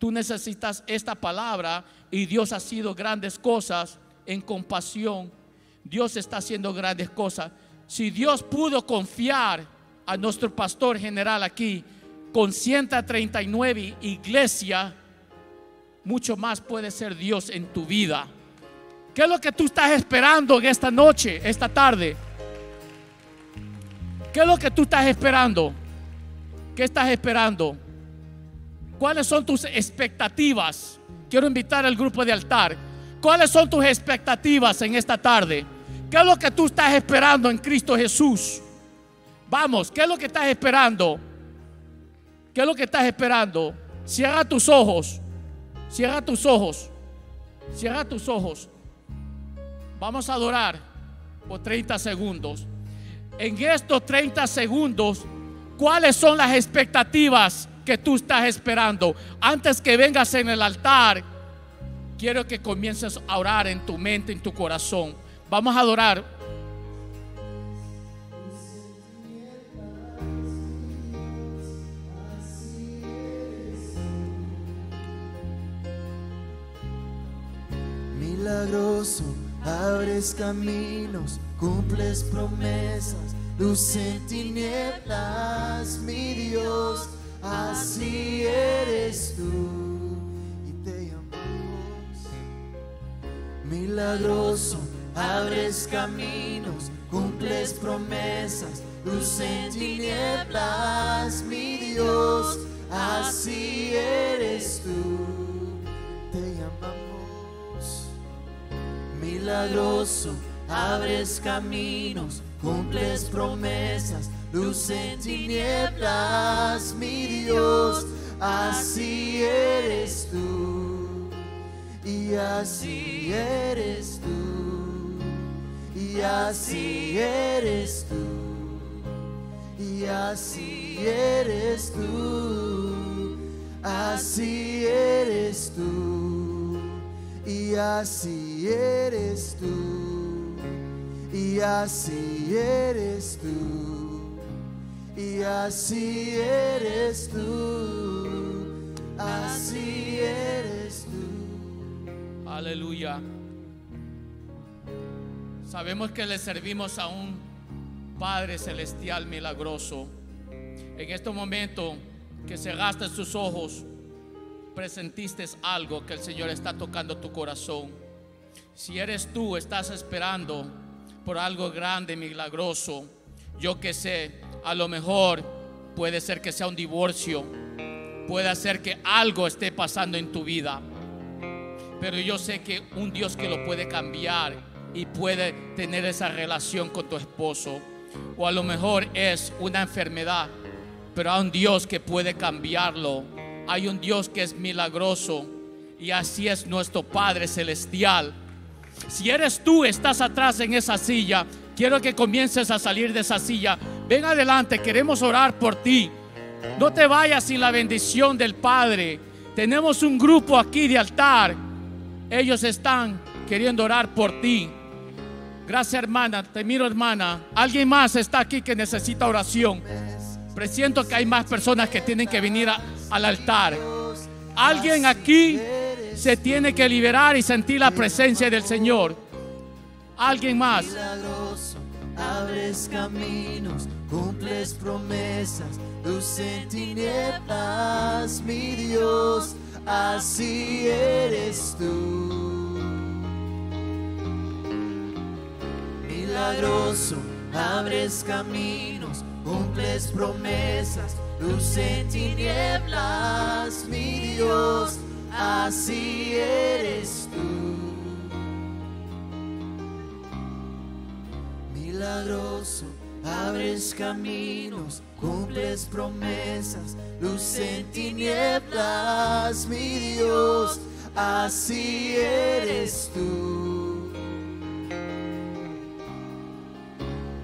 [SPEAKER 1] tú necesitas esta palabra y Dios ha sido grandes cosas en compasión, Dios está haciendo grandes cosas. Si Dios pudo confiar a nuestro pastor general aquí con 139 iglesia mucho más puede ser Dios en tu vida. ¿Qué es lo que tú estás esperando en esta noche, esta tarde? ¿Qué es lo que tú estás esperando? ¿Qué estás esperando? ¿Cuáles son tus expectativas? Quiero invitar al grupo de altar. ¿Cuáles son tus expectativas en esta tarde? ¿Qué es lo que tú estás esperando en Cristo Jesús? Vamos, ¿qué es lo que estás esperando? ¿Qué es lo que estás esperando? Cierra tus ojos. Cierra tus ojos. Cierra tus ojos. Vamos a adorar por 30 segundos. En estos 30 segundos, ¿cuáles son las expectativas que tú estás esperando? Antes que vengas en el altar, quiero que comiences a orar en tu mente, en tu corazón. Vamos a adorar
[SPEAKER 2] milagroso, abres caminos, cumples promesas, luz en tinieblas, mi Dios, así eres tú. Y te llamamos milagroso, abres caminos, cumples promesas, luz en tinieblas, mi Dios, así eres tú. Te llamamos abres caminos, cumples promesas, luz en tinieblas, mi Dios, así eres tú, y así eres tú, y así eres tú, y así eres tú, así eres tú, y así eres tú, y así eres tú, y así eres tú, así eres tú.
[SPEAKER 1] Aleluya. Sabemos que le servimos a un Padre Celestial milagroso. En este momento que se gastan sus ojos, presentiste algo que el Señor está tocando tu corazón. Si eres tú, estás esperando por algo grande, milagroso. Yo que sé, a lo mejor puede ser que sea un divorcio, puede ser que algo esté pasando en tu vida. Pero yo sé que un Dios que lo puede cambiar y puede tener esa relación con tu esposo. O a lo mejor es una enfermedad, pero hay un Dios que puede cambiarlo. Hay un Dios que es milagroso y así es nuestro Padre Celestial si eres tú, estás atrás en esa silla. Quiero que comiences a salir de esa silla. Ven adelante, queremos orar por ti. No te vayas sin la bendición del Padre. Tenemos un grupo aquí de altar. Ellos están queriendo orar por ti. Gracias hermana, te miro hermana. Alguien más está aquí que necesita oración. Presiento que hay más personas que tienen que venir al altar. Alguien aquí se tiene que liberar y sentir la presencia del Señor.
[SPEAKER 2] Alguien más. milagroso abres caminos, cumples promesas, luz en tinieblas, mi Dios, así eres tú. Milagroso, abres caminos, cumples promesas, luz en tinieblas, mi Dios, así eres tú. Milagroso, abres caminos, cumples promesas, luz en tinieblas, mi Dios, así eres tú.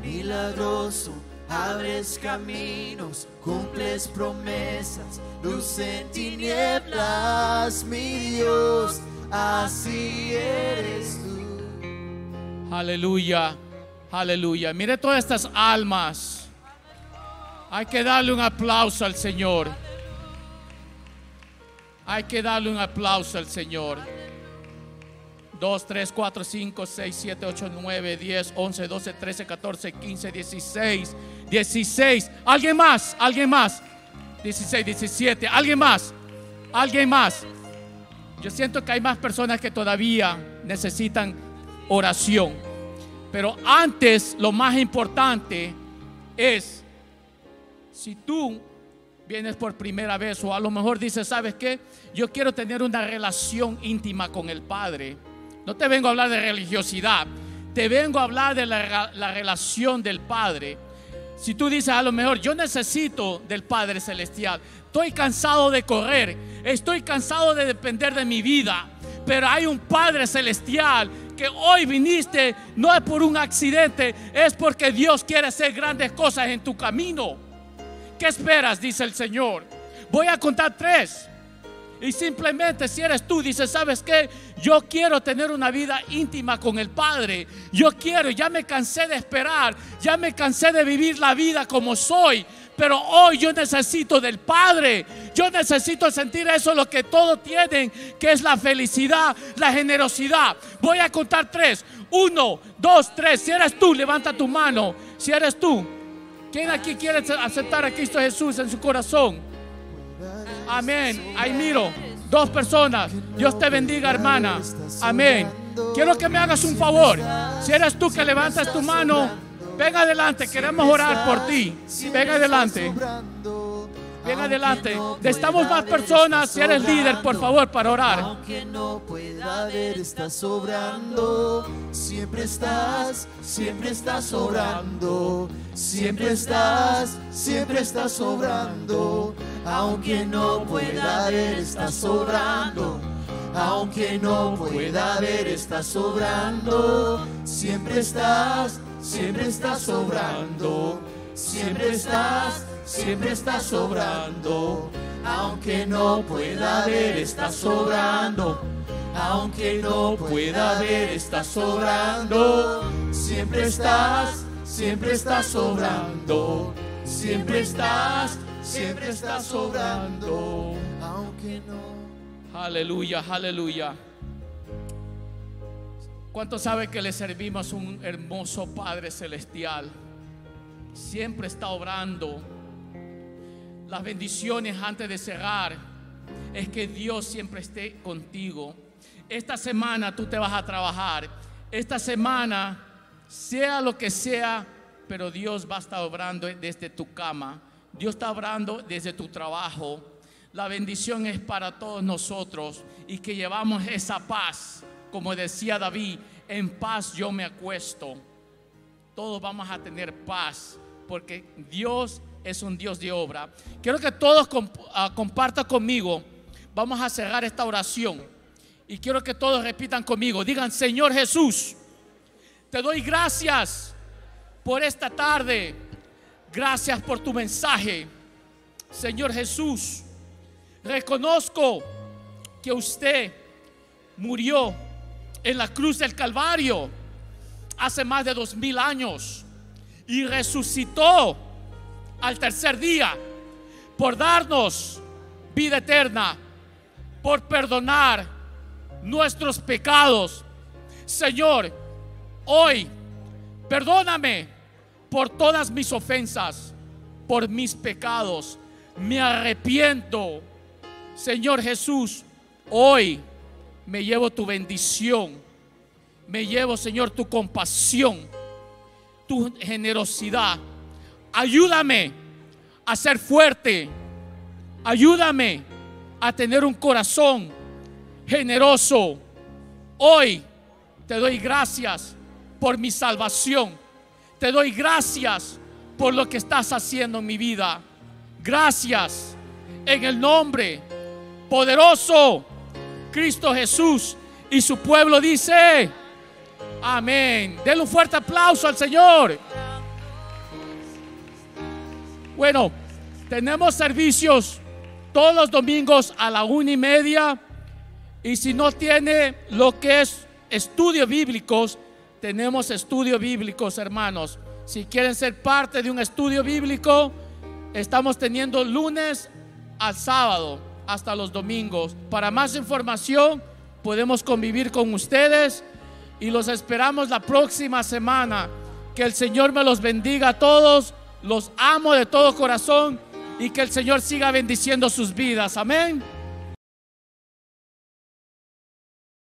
[SPEAKER 2] Milagroso, abres caminos, cumples promesas, luz en tinieblas, mi Dios, así eres tú.
[SPEAKER 1] Aleluya, aleluya. Mire todas estas almas. Hay que darle un aplauso al Señor. Hay que darle un aplauso al Señor. 2, 3, 4, 5, 6, 7, 8, 9, 10, 11, 12, 13, 14, 15, 16, 16. ¿Alguien más? ¿Alguien más? 16, 17. ¿Alguien más? ¿Alguien más? Yo siento que hay más personas que todavía necesitan oración. Pero antes, lo más importante es, si tú vienes por primera vez o a lo mejor dices, ¿sabes qué? Yo quiero tener una relación íntima con el Padre. No te vengo a hablar de religiosidad, te vengo a hablar de la, la relación del Padre si tú dices a lo mejor, yo necesito del Padre Celestial, estoy cansado de correr, estoy cansado de depender de mi vida, pero hay un Padre Celestial que hoy viniste, no es por un accidente, es porque Dios quiere hacer grandes cosas en tu camino. ¿Qué esperas? Dice el Señor. Voy a contar tres. Y simplemente si eres tú, dices, ¿sabes qué? Yo quiero tener una vida íntima con el Padre. Yo quiero, ya me cansé de esperar, ya me cansé de vivir la vida como soy. Pero hoy yo necesito del Padre. Yo necesito sentir eso, lo que todos tienen, que es la felicidad, la generosidad. Voy a contar tres. Uno, dos, tres. Si eres tú, levanta tu mano. Si eres tú. ¿Quién aquí quiere aceptar a Cristo Jesús en su corazón? Amén. Ahí miro. Dos personas. Dios te bendiga, hermana. Amén. Quiero que me hagas un favor. Si eres tú que levantas tu mano, ven adelante. Queremos orar por ti. Ven adelante.
[SPEAKER 2] Ven adelante. Necesitamos más personas. Si eres líder, por favor, para orar. Aunque no pueda ver, estás sobrando. Siempre estás, siempre estás sobrando. Siempre estás, siempre estás sobrando aunque no pueda ver, está sobrando. Aunque no pueda ver, está sobrando. Siempre estás, siempre estás sobrando. Siempre estás, siempre estás sobrando. Aunque no pueda ver, está sobrando. Aunque no pueda ver, está sobrando. Siempre estás, siempre estás sobrando. Siempre estás siempre está obrando aunque no.
[SPEAKER 1] Aleluya, aleluya. ¿Cuánto sabe que le servimos un hermoso Padre Celestial? Siempre está obrando. Las bendiciones antes de cerrar es que Dios siempre esté contigo. Esta semana tú te vas a trabajar. Esta semana, sea lo que sea, pero Dios va a estar obrando desde tu cama. Dios está hablando desde tu trabajo. La bendición es para todos nosotros y que llevamos esa paz. Como decía David, en paz yo me acuesto. Todos vamos a tener paz porque Dios es un Dios de obra. Quiero que todos comparta ah, compartan conmigo. Vamos a cerrar esta oración. Y quiero que todos repitan conmigo. Digan, Señor Jesús, te doy gracias por esta tarde Gracias por tu mensaje, Señor Jesús. Reconozco que usted murió en la cruz del Calvario hace más de dos mil años y resucitó al tercer día por darnos vida eterna, por perdonar nuestros pecados. Señor, hoy perdóname por todas mis ofensas, por mis pecados. Me arrepiento. Señor Jesús, hoy me llevo tu bendición. Me llevo, Señor, tu compasión, tu generosidad. Ayúdame a ser fuerte. Ayúdame a tener un corazón generoso. Hoy te doy gracias por mi salvación te doy gracias por lo que estás haciendo en mi vida. Gracias en el nombre poderoso Cristo Jesús. Y su pueblo dice, amén. Denle un fuerte aplauso al Señor. Bueno, tenemos servicios todos los domingos a la una y media. Y si no tiene lo que es estudios bíblicos, tenemos estudios bíblicos, hermanos. Si quieren ser parte de un estudio bíblico, estamos teniendo lunes al sábado hasta los domingos. Para más información, podemos convivir con ustedes y los esperamos la próxima semana. Que el Señor me los bendiga a todos. Los amo de todo corazón y que el Señor siga bendiciendo sus vidas. Amén.